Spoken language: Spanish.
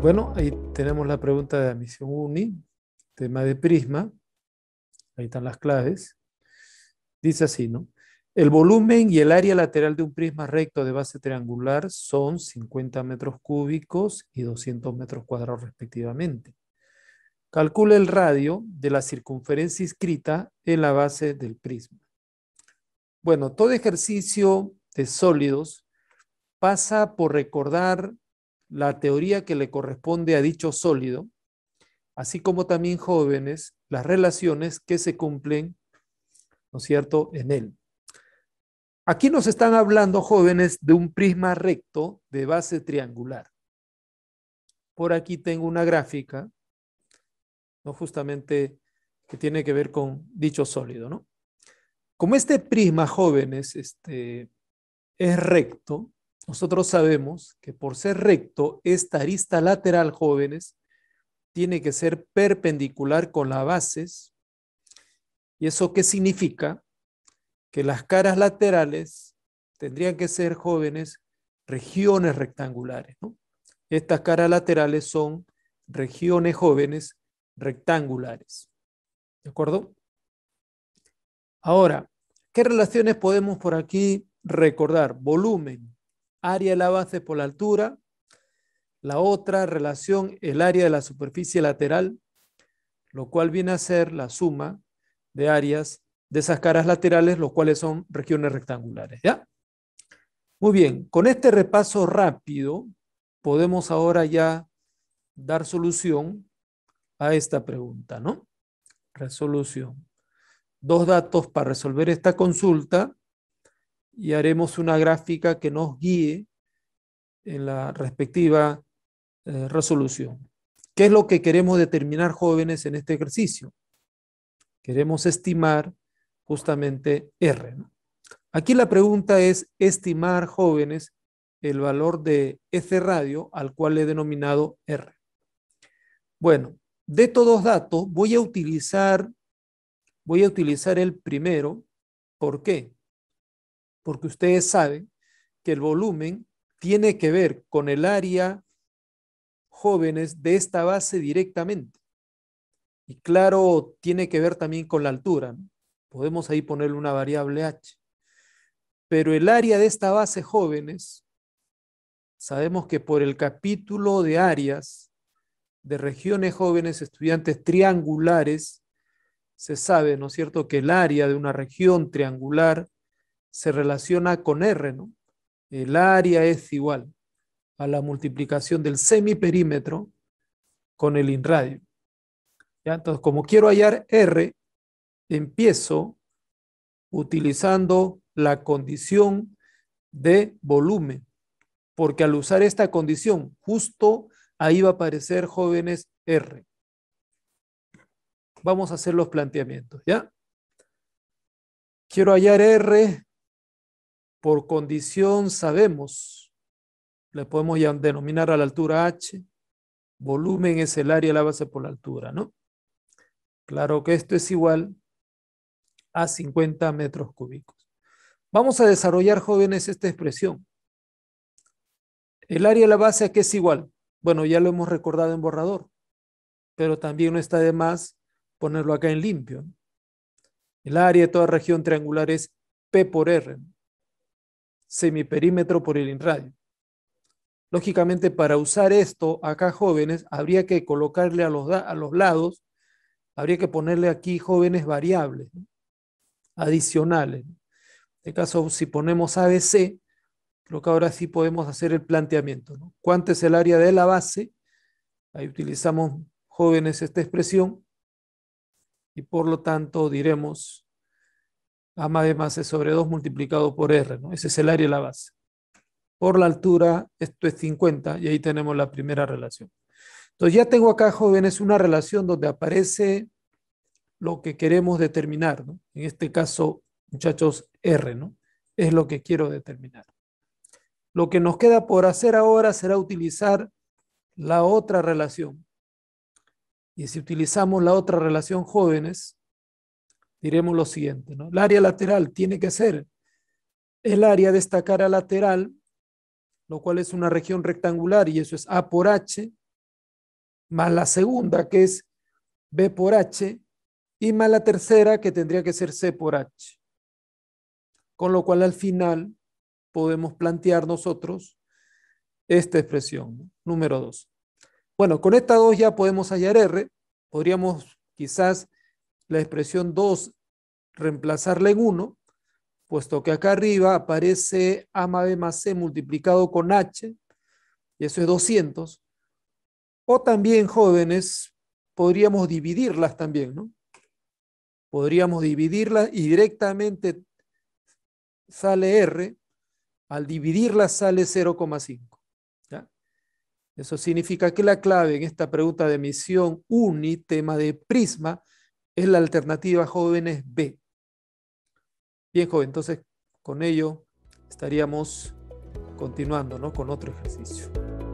Bueno, ahí tenemos la pregunta de admisión UNI, tema de prisma. Ahí están las claves. Dice así, ¿no? El volumen y el área lateral de un prisma recto de base triangular son 50 metros cúbicos y 200 metros cuadrados respectivamente. Calcula el radio de la circunferencia inscrita en la base del prisma. Bueno, todo ejercicio de sólidos pasa por recordar la teoría que le corresponde a dicho sólido, así como también jóvenes, las relaciones que se cumplen, ¿no es cierto?, en él. Aquí nos están hablando jóvenes de un prisma recto de base triangular. Por aquí tengo una gráfica, ¿no? justamente que tiene que ver con dicho sólido. ¿no? Como este prisma, jóvenes, este, es recto, nosotros sabemos que por ser recto, esta arista lateral, jóvenes, tiene que ser perpendicular con las bases. ¿Y eso qué significa? Que las caras laterales tendrían que ser, jóvenes, regiones rectangulares. Estas caras laterales son regiones jóvenes rectangulares. ¿De acuerdo? Ahora, ¿qué relaciones podemos por aquí recordar? Volumen, área de la base por la altura, la otra relación el área de la superficie lateral, lo cual viene a ser la suma de áreas de esas caras laterales, los cuales son regiones rectangulares. ¿ya? Muy bien, con este repaso rápido podemos ahora ya dar solución a esta pregunta, ¿no? Resolución. Dos datos para resolver esta consulta y haremos una gráfica que nos guíe en la respectiva eh, resolución. ¿Qué es lo que queremos determinar jóvenes en este ejercicio? Queremos estimar justamente R. Aquí la pregunta es estimar jóvenes el valor de ese radio al cual he denominado R. Bueno, de todos datos voy a utilizar voy a utilizar el primero. ¿Por qué? porque ustedes saben que el volumen tiene que ver con el área jóvenes de esta base directamente. Y claro, tiene que ver también con la altura. Podemos ahí ponerle una variable h. Pero el área de esta base jóvenes, sabemos que por el capítulo de áreas de regiones jóvenes, estudiantes triangulares, se sabe, ¿no es cierto?, que el área de una región triangular se relaciona con R, ¿no? El área es igual a la multiplicación del semiperímetro con el inradio. ¿Ya? Entonces, como quiero hallar R, empiezo utilizando la condición de volumen, porque al usar esta condición, justo ahí va a aparecer jóvenes R. Vamos a hacer los planteamientos, ¿ya? Quiero hallar R por condición sabemos, le podemos ya denominar a la altura h, volumen es el área de la base por la altura, ¿no? Claro que esto es igual a 50 metros cúbicos. Vamos a desarrollar, jóvenes, esta expresión. El área de la base a qué es igual. Bueno, ya lo hemos recordado en borrador, pero también no está de más ponerlo acá en limpio. El área de toda región triangular es P por R semiperímetro por el inradio. Lógicamente, para usar esto acá, jóvenes, habría que colocarle a los, a los lados, habría que ponerle aquí jóvenes variables adicionales. En este caso, si ponemos ABC, creo que ahora sí podemos hacer el planteamiento. ¿Cuánto es el área de la base? Ahí utilizamos jóvenes esta expresión y por lo tanto diremos a más B más sobre 2 multiplicado por R, ¿no? Ese es el área de la base. Por la altura, esto es 50, y ahí tenemos la primera relación. Entonces ya tengo acá, jóvenes, una relación donde aparece lo que queremos determinar, En este caso, muchachos, R, ¿no? Es lo que quiero determinar. Lo que nos queda por hacer ahora será utilizar la otra relación. Y si utilizamos la otra relación jóvenes, diremos lo siguiente, ¿no? El área lateral tiene que ser el área de esta cara lateral, lo cual es una región rectangular y eso es A por H, más la segunda que es B por H, y más la tercera que tendría que ser C por H. Con lo cual al final podemos plantear nosotros esta expresión, número 2. Bueno, con esta dos ya podemos hallar R, podríamos quizás la expresión 2 reemplazarla en 1, puesto que acá arriba aparece A más B más C multiplicado con H, y eso es 200. O también, jóvenes, podríamos dividirlas también, ¿no? Podríamos dividirlas y directamente sale R, al dividirlas sale 0,5. Eso significa que la clave en esta pregunta de misión UNI, tema de prisma, es la alternativa jóvenes B. Bien, joven, entonces con ello estaríamos continuando con otro ejercicio.